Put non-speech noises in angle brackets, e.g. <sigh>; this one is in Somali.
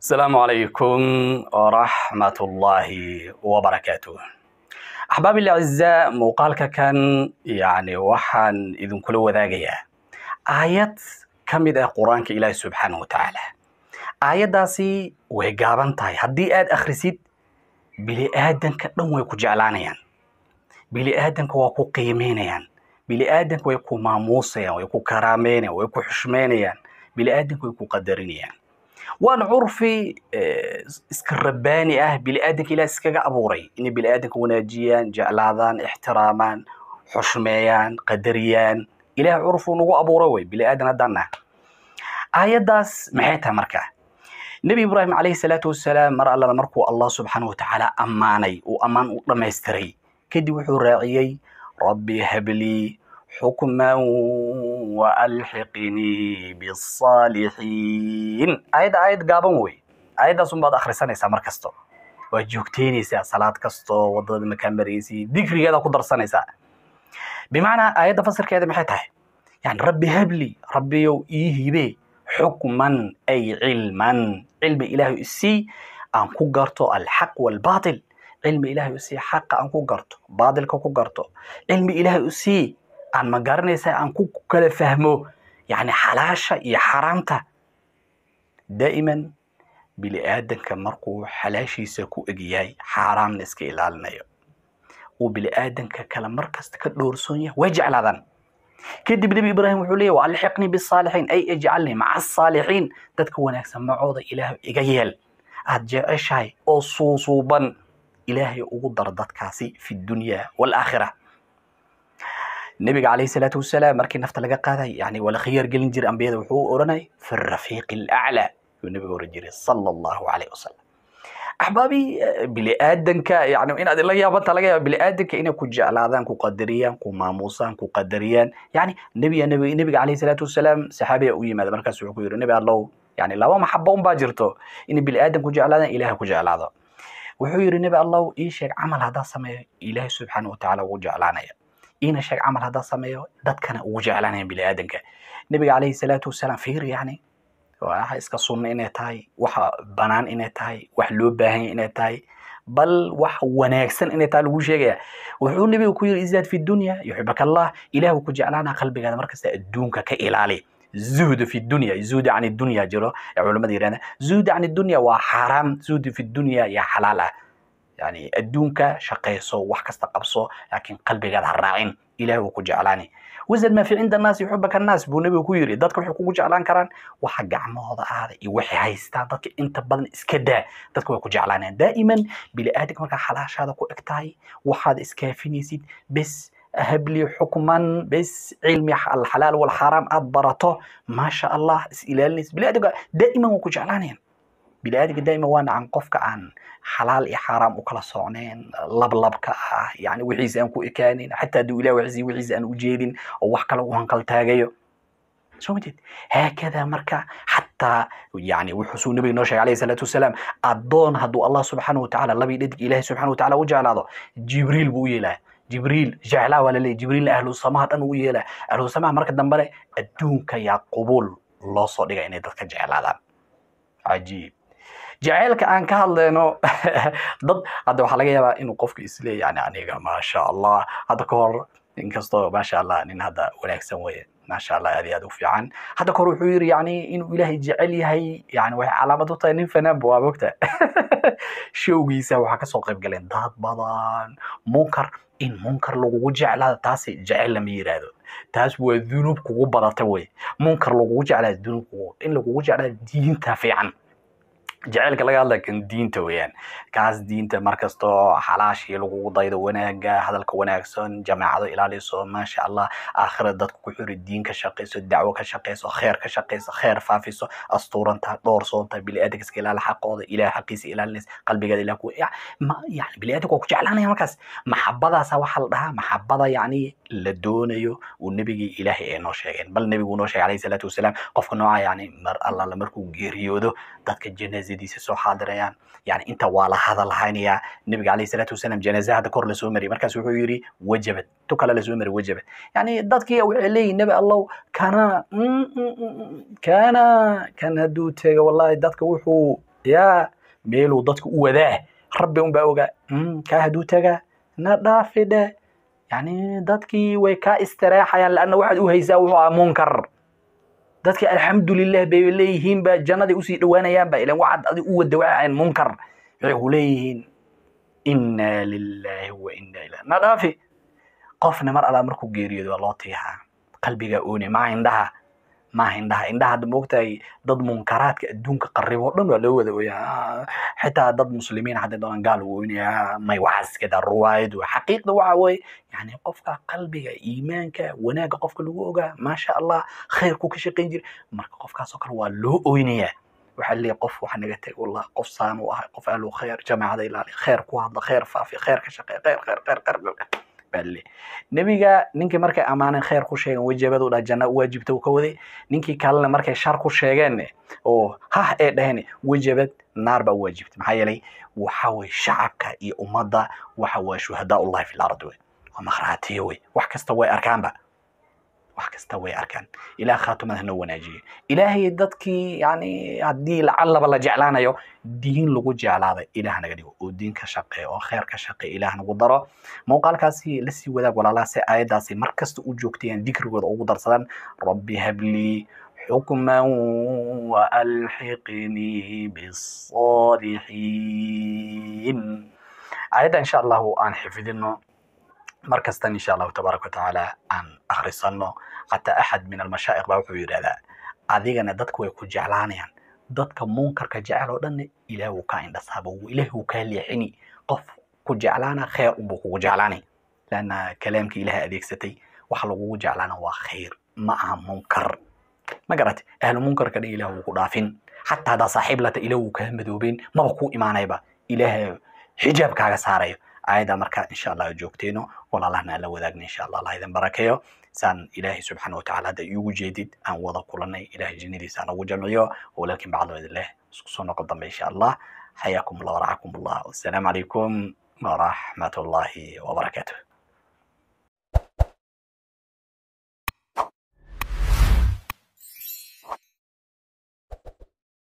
السلام عليكم ورحمة الله وبركاته أحبابي الأعزاء muuqaalka kan yani waxaan idinkula wadaagayaa aayad ka mid ah qur-aanka ilaahi subxaanahu watacaala aayaddaasi way gaaban tahay haddii aada akhrisid biliaadanka dhan way ku jeclaanayaan biliaadanka waa ku qiimeynayaan biliaadanka way ku maamuusayaan way ku karaamaynayaan way ku xushmeynayaan biliaadanka way ku qadarinayaan waan curfi eh, iska rabaani ah biniaadanka ilaah iskaga abuuray inay biniaadanka wanaajiyaan jeclaadaan ixtiraamaan xushmeeyaan qadariyaan ilaah curfuu nagu abuuray wey biniaadan haddaana aayaddaas maxay tahay marka nebi ibraahim calayhi salaatu wasalaam mar allana markuu allah subxaanah watacaala ammaanay uu ammaan u dhamaystiray kadib wuxuu raaciyey rabbi hablii xukman waalxiqinii bisaalixiin ayadda aayad gaaban wey aayaddaas unbaad akhrisanaysaa mar kasta waad joogteynaysaa salaad kastoo wadada makaa maraysid digrigeeda ku darsanaysaa bimacnaa aayadda fasirkeeda maxay tahay yani rabbi habli rabbiyow ii hibe xukman ay cilman cilmi ilaahay isii aan ku garto alxaq waalbaatil cilmi ilaahay isii xaqa aan ku garto baatilka ku garto cilmi ilaahay isii aan ma garanaysa aan ku kala fahmo yacni xalaasha iyo xaraamta daa'iman bini aadanka markuu xalaashiisa ku egyahay xaaraamna iska ilaalinayo uu bini aadanka kale mar kasta ka dhoorsoon yahay way jeclaadaan kadib nebi ibraahim wuxuu leeyahy wa alxiqnii bisaalixiin ay ijcalnii maca asaalixiin dadka wanaagsan macooda ilaah iga yeel aad jeceshahay oo suusuuban ilaahay ugu dar dadkaasi fi dunyaa waalaakhira nabiga calayhi salaatu wasalaam markii nafta laga qaaday yani wala khiyaar gelin jira ambiyada wuxuu u odhanay fi rafiiqi alaclaa yuu nabiga oran jiray sala allahu calayh wasalam axbaabii bili yani inaad la yaabantaa laga yaaba bili inay ku jeclaadaan ku qadariyaan ku maamuusaan ku qadariyaan yani nebiga nebiga calayhi salaatu wasalaam saxaabiya u yimaada markaas wuxuu ku yidhi nebi allow yani laba maxabo unbaa jirto inay bili ku jeclaadaan ilaah ku jeclaado wuxuu yidhi nebi allow ii sheeg camal haddaa sameeyo ilaahay subxaana watacaala wuu jeclaanaya iina sheeg camal haddaan sameeyo dadkana ugu jeclaanaya biniaadanka nebiga caleyhi salaatu wasalaam fiir yacni waxa iska sunna inay tahay wax banaan inay tahay wax loo baahanya inay tahay bal wax wanaagsan inay tahay lagu sheegaya wuxuu nebiga ku yidhi izaad fi dunya yuxibak allah ilaahu ku jeclaana qalbigaada markasta adduunka ka ilaali zuhd fi dunya zuhd can dunya jiro culamada yirahda zuhd can dunya waa xaaraam zuhd fi dunya yaa xalaal ah yani adduunka shaqayso wax kasta qabso laakiin qalbigaad ha raacin ilaah wuu ku jeclaani wasad maa fi cinda annaasi buu nebigu ku yiri dadka waxay kugu jeclaan karaan waxa gacmahooda aada iyo waxay haystaan dadka inta badan iska daa dadka way ku jeclaanaan daa'iman bili aadamka markaa xalaashaada ku eg tahay waxaad iskaafinaysid bes هب لي حكما بس علمي الحلال والحرام أدبرته ما شاء الله إلى بلادك دائما وكجعلانين bini-aadamka daaima waa nacan qofka aan xalaal iyo xaaraam ukala socnayn lablabka ah yani wixiisi aan ku ekaanin xataa aduu ilah wasi wixiisi aan ujeedin oo wax kale u hanqaltaagayo soo ma haakada marka xataa yani wuxuusuu nabiga noo shegay alayhi isalaatu wasalaam addoon hadduu allah subxaana watacala labii dhadig ilaahay subxana watacala u jeclaado jibriil buu u yeelaya jibriil jeclaa waa laleeyahy jibriilna ahlusamaha dhan uu yeelaa ahlusamaha marka dambene adduunka yaa qubuul loo soo dhigay inay dadka jeclaadaan cajiib jaceylka aan ka hadlayno <laughs> dad hadda waxaa laga yaabaa inuu qofka isleeya yani aniga maasha allah hadda ka hor inkastoo maasha allah nin hadda wanaagsan weye maasha allah aad iyo aad u fiican hadda kahor wuxuu yidhi yani inuu ilaahay jecel yahay yani waxay calaamad u tahay nin fanaanba waa mogta <laughs> showgiisa waxaa kasoo qayb galeen dad badan munkar in munkar lagugu jeclaado taasi jecel lama yidhaahdo taas waa dunuub kugu badata wey munkar lagugu jeclaado dunuub kugu in lagugu jeclaado diinta fiican jaceylka laga hadlaya kan diinta weeyaan kaas diinta markastoo xalaashii lagugu daydo wanaaga hadalka wanaagsan jameecado ilaaliso maasha allah aakhira dadka ku xuri diin ka shaqayso dacwo ka shaqayso kheer ka shaqayso kheer faafiso astuuranta dhoorsoonta biniaadamka ilaali xaqooda ilaah xaqiisa ilaalinays qalbigeeda ilah ku yani biniaadamka waa ku jeclaanaya markaas maxabadaasa waxaa la dhahaa maxabada yacni la doonayo uu nebigii ilaahay ay noo sheegeen bal nebigu noo sheegay alayhi salaatu wasalaam qofka noocaa yacni mar allala markuu geeriyoodo dadka jana janaazadiisa soo xaadirayaan yani inta waa la hadalhaynayaa nebiga alayh isalaatu wasalaam janaase hadda kor lasoo mariyay markaas wuxuu yidhi wajabad tu kale lasoo mariyay wajabad yani dadkii waxay leeyihin nebi allow kana mm, mm, mm, kana kan hadduu tego wallahi dadka wuxuu ya meeluu dadka u wadaa rabbi un ogaa ka hadduu tagaa na dhaafidhe yani dadkii way kaa istireexayaan lanna waxaad u haysaa wuxuu ah munkar dadka alxamdulilah bay leeyihiin ba jannaday usii dhowaanayaan ba ilan waxaad adi u wadawacaan munkar waxay ku leeyihiin inna lilaahi wa inna ilah na dhaafi qofna mar allaa markuu geeriyoodo waa loo tiixaa qalbigaa oone maa indhaha maaha indhaha indhaha hadda moogtahay dad munkaraadka adduunka qaribo o dhan waa loo wada oya xitaa dad muslimiin hadday doonaan gaal weynaya may waxaas iska ruwaayad wa xaqiiqda waxa weeye yani qofka qalbiga iimaanka wanaagga qofka lagu ogaa maasha allah khayrku ka shaqayn jira marka qofkaasoo kale waa loo oynayaa waxaa leeya qof wax naga teg wallah qof saan ahay qof ahlu khayr jamaacada ilaali khayr ku hadla khayr faafi khayr ka shaqeey khayr khayr khayr khayr baalle nebiga ninkii markay ammaanen kheyr ku sheegeen wajabadudha janna u waajibta u ka waday ninkii kalena markay shar ku sheegeenne oo hah ee dhaheen wajabad naar baa u waajibta maxaa yeelay waxa wey shacabka iyo ummadda waxa waa shuhadaa ullahi filardi wey waa makhraatiyo wey wax kasta way arkaanba wax kasta way arkaan ilaah khaatumada hanoo wanaajiyo ilaahay dadkii yani haddii lacallaba la jeclaanayo diin lagu jeclaada ilaah naga dhigo oo diin ka shaqee oo kheyr ka shaqee ilaah nagu daro muuqaalkaasi lasii wadaag walaalaha si aayaddaasi mar u joogtayaan dikrigooda ugu darsadaan rabbi hablii xukman waalxiqnii bisaalixiin aayadda insha allahu aan xifdino mar kastan insha allahu tabaaraka wa tacaala aan akhrisano hataa axad min almashaa'ikh baa wuxuu yidhahdaa adigana dadku way ku jeclaanayaan dadka munkarka jecel oo dhanna ilaah wuu kaa indhasaaba ilaah wuu kaa leexini qof ku jeclaana khayr unbuu kugu jeclaanay leanna kalaamka ilaah adeegsatay waxa lagugu jeclaana waa khayr ma aha munkar ma garate ahlu munkarka dhan ilah wuu ku dhaafin xataa haddaa saaxiib lata ilah wuu kaa madoobeen maba kuu imaanayba ilaah xijaabkaaga saarayo ayada markaa insha allah joogteyno walaalahana aan la wadaagna insha allah allah idin barakeeyo saan ilaahay subxaana watacala hadda iugu jeedid aan wada kulanay ilahay jannadiisa aan ugu jamciyo walaalkiin bacdoo idin leh isku soo noqon dambe insha allah xayaakum allah waracakum allah wasalaamu calaykum waraxmat ullahi